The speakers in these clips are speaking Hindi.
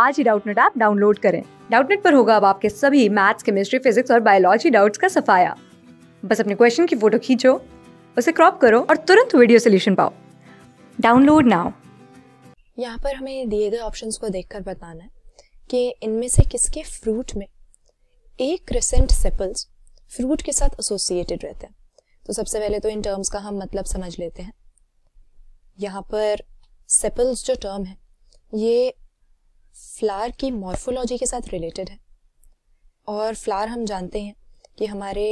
आज ही डाउटनेट ऐप डाउनलोड करें डाउटनेट पर होगा अब आपके सभी मैथ्स केमिस्ट्री फिजिक्स और बायोलॉजी डाउट्स का सफाया बस अपने क्वेश्चन की फोटो खींचो उसे क्रॉप करो और तुरंत वीडियो सोल्यूशन पाओ डाउनलोड नाउ यहाँ पर हमें दिए गए ऑप्शंस को देखकर बताना है कि इनमें से किसके फ्रूट में एक क्रिसेंट सेपल्स फ्रूट के साथ एसोसिएटेड रहते हैं तो सबसे पहले तो इन टर्म्स का हम मतलब समझ लेते हैं यहाँ पर सेपल्स जो टर्म है ये फ्लावर की मॉर्फोलॉजी के साथ रिलेटेड है और फ्लावर हम जानते हैं कि हमारे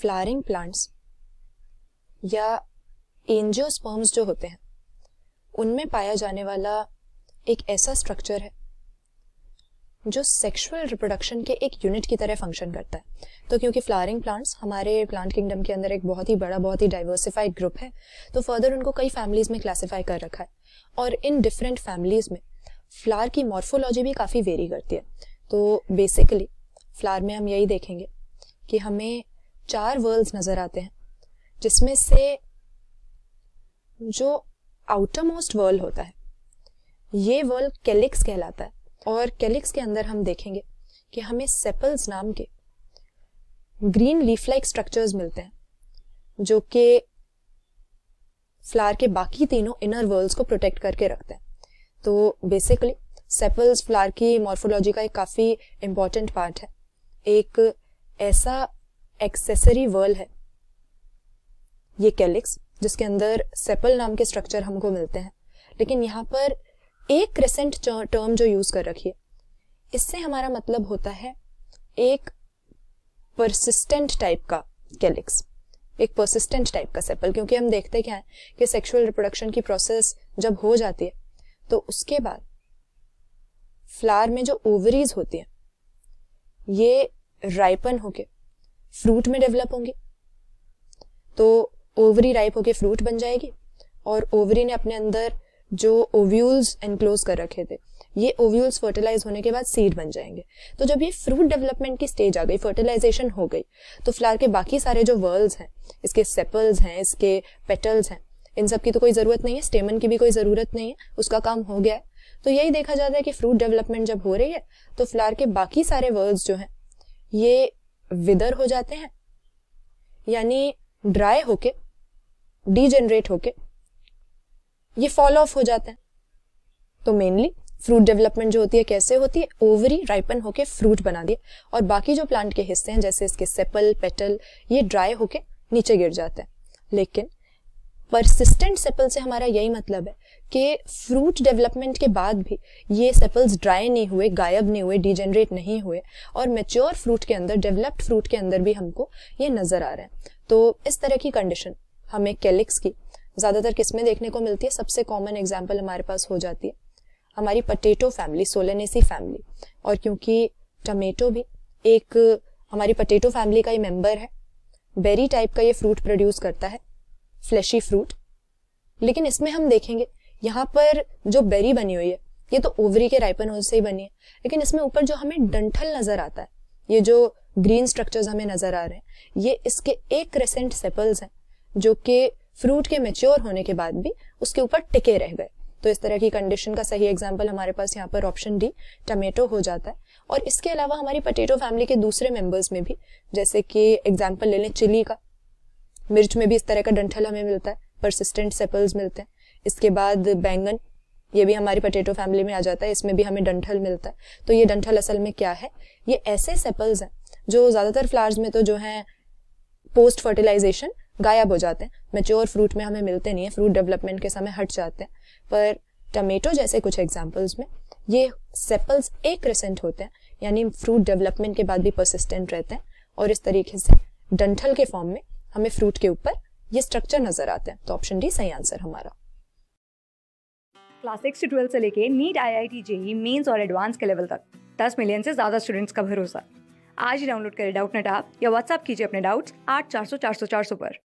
फ्लावरिंग प्लांट्स या एंजियोस्पर्म्स जो होते हैं उनमें पाया जाने वाला एक ऐसा स्ट्रक्चर है जो सेक्सुअल रिप्रोडक्शन के एक यूनिट की तरह फंक्शन करता है तो क्योंकि फ्लावरिंग प्लांट्स हमारे प्लांट किंगडम के अंदर एक बहुत ही बड़ा बहुत ही डाइवर्सिफाइड ग्रुप है तो फर्दर उनको कई फैमिलीज में क्लासीफाई कर रखा है और इन डिफरेंट फैमिलीज में फ्लावर की मॉर्फोलॉजी भी काफ़ी वेरी करती है तो बेसिकली फ्लावर में हम यही देखेंगे कि हमें चार वर्ल्ड्स नज़र आते हैं जिसमें से जो आउटर मोस्ट वर्ल्ड होता है ये वर्ल्ड कैलिक्स कहलाता है और कैलिक्स के अंदर हम देखेंगे कि हमें सेपल्स नाम के ग्रीन लीफ लाइक स्ट्रक्चर्स मिलते हैं जो कि फ्लावर के बाकी तीनों इनर वर्ल्ड्स को प्रोटेक्ट करके रखते हैं तो बेसिकली सेपल्स फ्लावर की मॉर्फोलॉजी का एक काफ़ी इम्पोर्टेंट पार्ट है एक ऐसा एक्सेसरी वर्ल है ये कैलिक्स जिसके अंदर सेपल नाम के स्ट्रक्चर हमको मिलते हैं लेकिन यहाँ पर एक रिसेंट टर्म जो यूज़ कर रखी है इससे हमारा मतलब होता है एक परसिस्टेंट टाइप का कैलिक्स एक परसिस्टेंट टाइप का सेपल क्योंकि हम देखते क्या है कि सेक्सुअल रिप्रोडक्शन की प्रोसेस जब हो जाती है तो उसके बाद फ्लावर में जो ओवरीज होती हैं ये राइपन होके फ्रूट में डेवलप होंगी तो ओवरी राइप होके फ्रूट बन जाएगी और ओवरी ने अपने अंदर जो ओव्यूल्स एनक्लोज कर रखे थे ये ओव्यूल्स फर्टिलाइज होने के बाद सीड बन जाएंगे तो जब ये फ्रूट डेवलपमेंट की स्टेज आ गई फर्टिलाइजेशन हो गई तो फ्लावर के बाकी सारे जो वर्ल्स हैं इसके सेपल्स हैं इसके पेटल्स हैं इन सब की तो कोई ज़रूरत नहीं है स्टेमन की भी कोई ज़रूरत नहीं है उसका काम हो गया है तो यही देखा जाता है कि फ्रूट डेवलपमेंट जब हो रही है तो फ्लावर के बाकी सारे वर्ड्स जो हैं ये विदर हो जाते हैं यानी ड्राई होके डीजनरेट होके ये फॉल ऑफ हो जाते हैं तो मेनली फ्रूट डेवलपमेंट जो होती है कैसे होती है ओवरी राइपन होके फ्रूट बना दिए और बाकी जो प्लांट के हिस्से हैं जैसे इसके सेपल पेटल ये ड्राई होके नीचे गिर जाते हैं लेकिन परसिस्टेंट सेपल से हमारा यही मतलब है कि फ्रूट डेवलपमेंट के बाद भी ये सेपल्स ड्राई नहीं हुए गायब नहीं हुए डिजेनरेट नहीं हुए और मेच्योर फ्रूट के अंदर डेवलप्ड फ्रूट के अंदर भी हमको ये नज़र आ रहा है तो इस तरह की कंडीशन हमें कैलिक्स की ज़्यादातर किस्में देखने को मिलती है सबसे कॉमन एग्जाम्पल हमारे पास हो जाती है हमारी पटेटो फैमिली सोलेनेसी फैमिली और क्योंकि टमेटो भी एक हमारी पटेटो फैमिली का ही मेम्बर है बेरी टाइप का ये फ्रूट प्रोड्यूस करता है फ्लैशी फ्रूट लेकिन इसमें हम देखेंगे यहाँ पर जो बेरी बनी हुई है ये तो ओवरी के राइपन होल से ही बनी है लेकिन इसमें ऊपर जो हमें डंठल नजर आता है ये जो ग्रीन स्ट्रक्चर्स हमें नजर आ रहे हैं ये इसके एक क्रेसेंट सेपल्स हैं जो कि फ्रूट के मेच्योर होने के बाद भी उसके ऊपर टिके रह गए तो इस तरह की कंडीशन का सही एग्जाम्पल हमारे पास यहाँ पर ऑप्शन डी टमेटो हो जाता है और इसके अलावा हमारी पटेटो फैमिली के दूसरे मेंबर्स में भी जैसे कि एग्जाम्पल ले लें चिली का मिर्च में भी इस तरह का डंठल हमें मिलता है परसिस्टेंट सेपल्स मिलते हैं इसके बाद बैंगन ये भी हमारी पटेटो फैमिली में आ जाता है इसमें भी हमें डंठल मिलता है तो ये डंठल असल में क्या है ये ऐसे सेपल्स हैं जो ज़्यादातर फ्लावर्स में तो जो हैं पोस्ट फर्टिलाइजेशन गायब हो जाते हैं मेच्योर फ्रूट में हमें मिलते नहीं है फ्रूट डेवलपमेंट के समय हट जाते हैं पर टमेटो जैसे कुछ एग्जाम्पल्स में ये सेपल्स एक रिसेंट होते हैं यानी फ्रूट डेवलपमेंट के बाद भी परसिस्टेंट रहते हैं और इस तरीके से डंठल के फॉर्म में हमें फ्रूट के ऊपर ये स्ट्रक्चर नजर आते हैं तो ऑप्शन डी सही आंसर हमारा क्लास सिक्स से ट्वेल्थ से लेके NEET I I T JEE mains और एडवांस के लेवल तक दस मिलियन से ज्यादा स्टूडेंट्स का भरोसा आज ही डाउनलोड करें डाउट नेट आप या व्हाट्सअप कीजिए अपने डाउट्स आठ चार सौ चार सौ चार सौ पर